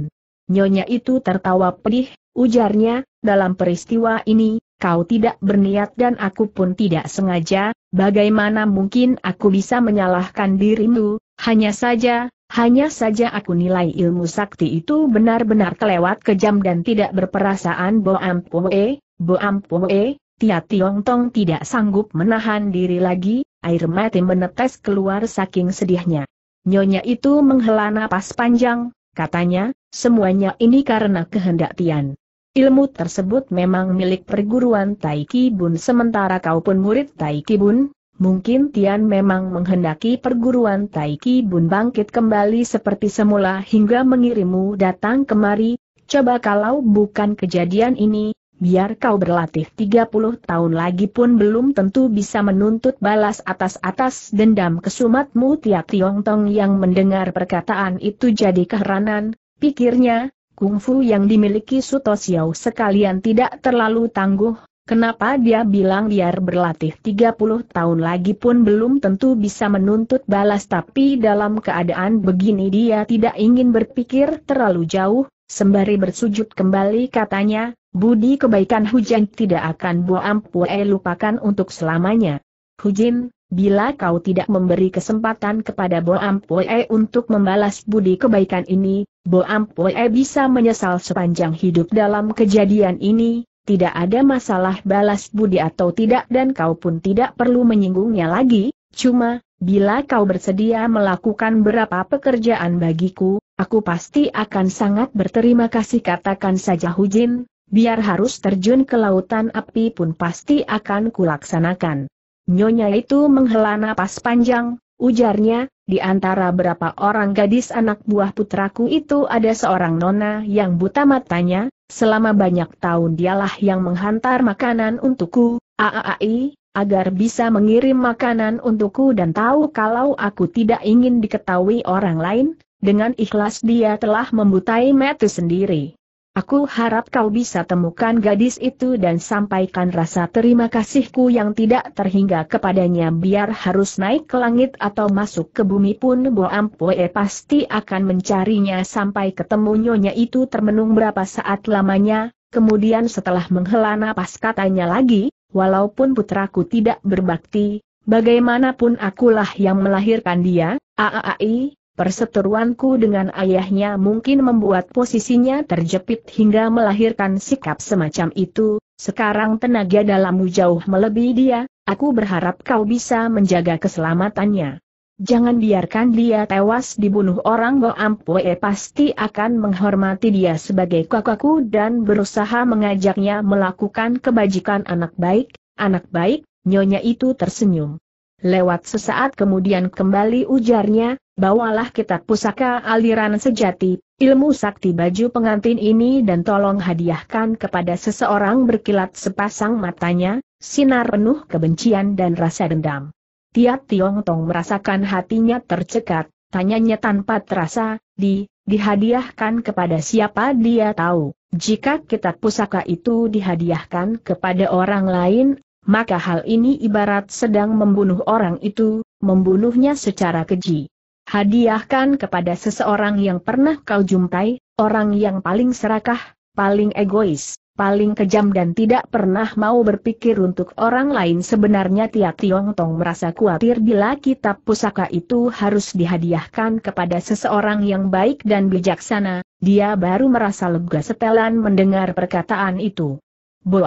Nyonya itu tertawa pedih, ujarnya, dalam peristiwa ini, kau tidak berniat dan aku pun tidak sengaja, bagaimana mungkin aku bisa menyalahkan dirimu, hanya saja, hanya saja aku nilai ilmu sakti itu benar-benar kelewat kejam dan tidak berperasaan Boam Ampoe, eh, boam Ampoe, eh, Tia Tiong Tong tidak sanggup menahan diri lagi, air mati menetes keluar saking sedihnya. Nyonya itu menghela napas panjang, katanya, semuanya ini karena kehendak Tian. Ilmu tersebut memang milik perguruan Taiki Bun sementara kau pun murid Taiki Bun, Mungkin Tian memang menghendaki perguruan Taiki Bun bangkit kembali seperti semula hingga mengirimu datang kemari, coba kalau bukan kejadian ini, biar kau berlatih 30 tahun lagi pun belum tentu bisa menuntut balas atas-atas dendam kesumatmu tiap Tiong Tong yang mendengar perkataan itu jadi keheranan, pikirnya, kungfu yang dimiliki Suto Xiao sekalian tidak terlalu tangguh, Kenapa dia bilang biar berlatih 30 tahun lagi pun belum tentu bisa menuntut balas tapi dalam keadaan begini dia tidak ingin berpikir terlalu jauh, sembari bersujud kembali katanya, budi kebaikan Hujan tidak akan Boam Pue eh, lupakan untuk selamanya. Hujin, bila kau tidak memberi kesempatan kepada Boam Pue eh, untuk membalas budi kebaikan ini, Boam Pue eh, bisa menyesal sepanjang hidup dalam kejadian ini, tidak ada masalah balas budi atau tidak dan kau pun tidak perlu menyinggungnya lagi, cuma, bila kau bersedia melakukan berapa pekerjaan bagiku, aku pasti akan sangat berterima kasih katakan saja Hujin, biar harus terjun ke lautan api pun pasti akan kulaksanakan. Nyonya itu menghela napas panjang, Ujarnya, di antara berapa orang gadis anak buah putraku itu ada seorang nona yang buta matanya, selama banyak tahun dialah yang menghantar makanan untukku, AAI, agar bisa mengirim makanan untukku dan tahu kalau aku tidak ingin diketahui orang lain, dengan ikhlas dia telah membutai metu sendiri. Aku harap kau bisa temukan gadis itu dan sampaikan rasa terima kasihku yang tidak terhingga kepadanya biar harus naik ke langit atau masuk ke bumi pun Bo Ampoe pasti akan mencarinya sampai ketemu nyonya itu termenung berapa saat lamanya, kemudian setelah menghela napas katanya lagi, walaupun putraku tidak berbakti, bagaimanapun akulah yang melahirkan dia, aaai, Perseteruanku dengan ayahnya mungkin membuat posisinya terjepit hingga melahirkan sikap semacam itu, sekarang tenaga dalammu jauh melebihi dia, aku berharap kau bisa menjaga keselamatannya. Jangan biarkan dia tewas dibunuh orang Go Ampue pasti akan menghormati dia sebagai kakakku dan berusaha mengajaknya melakukan kebajikan anak baik, anak baik, nyonya itu tersenyum. Lewat sesaat kemudian kembali ujarnya, bawalah kitab pusaka aliran sejati, ilmu sakti baju pengantin ini dan tolong hadiahkan kepada seseorang berkilat sepasang matanya, sinar penuh kebencian dan rasa dendam. Tiap Tiong Tong merasakan hatinya tercekat, tanyanya tanpa terasa, di, dihadiahkan kepada siapa dia tahu. Jika kitab pusaka itu dihadiahkan kepada orang lain, maka hal ini ibarat sedang membunuh orang itu, membunuhnya secara keji hadiahkan kepada seseorang yang pernah kau jumpai, orang yang paling serakah, paling egois, paling kejam dan tidak pernah mau berpikir untuk orang lain sebenarnya Tia Tiong Tong merasa khawatir bila kitab pusaka itu harus dihadiahkan kepada seseorang yang baik dan bijaksana, dia baru merasa lega setelan mendengar perkataan itu. Bo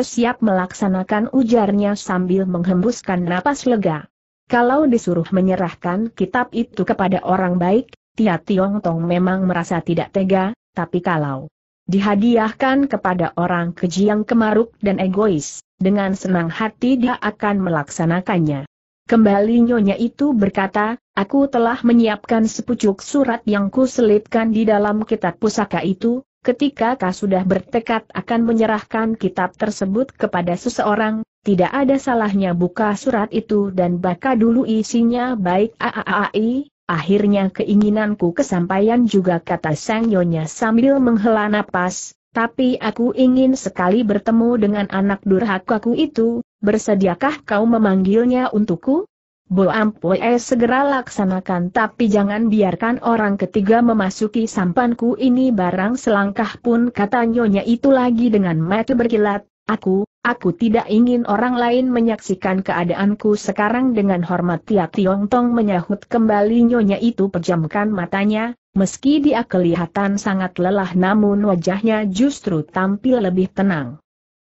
siap melaksanakan ujarnya sambil menghembuskan napas lega. Kalau disuruh menyerahkan kitab itu kepada orang baik, Tia Tiong Tong memang merasa tidak tega, tapi kalau dihadiahkan kepada orang keji yang kemaruk dan egois, dengan senang hati dia akan melaksanakannya. Kembali nyonya itu berkata, aku telah menyiapkan sepucuk surat yang kuselipkan di dalam kitab pusaka itu, ketika kau sudah bertekad akan menyerahkan kitab tersebut kepada seseorang, tidak ada salahnya buka surat itu dan baca dulu isinya baik aaai, akhirnya keinginanku kesampaian juga kata Sang Nyonya sambil menghela napas, tapi aku ingin sekali bertemu dengan anak durhakaku itu, bersediakah kau memanggilnya untukku? Bo Ampoe segera laksanakan tapi jangan biarkan orang ketiga memasuki sampanku ini barang selangkah pun kata nyonya itu lagi dengan mata berkilat, Aku, aku tidak ingin orang lain menyaksikan keadaanku sekarang dengan hormat Tia Tiong Tong menyahut kembali nyonya itu pejamkan matanya, meski dia kelihatan sangat lelah namun wajahnya justru tampil lebih tenang.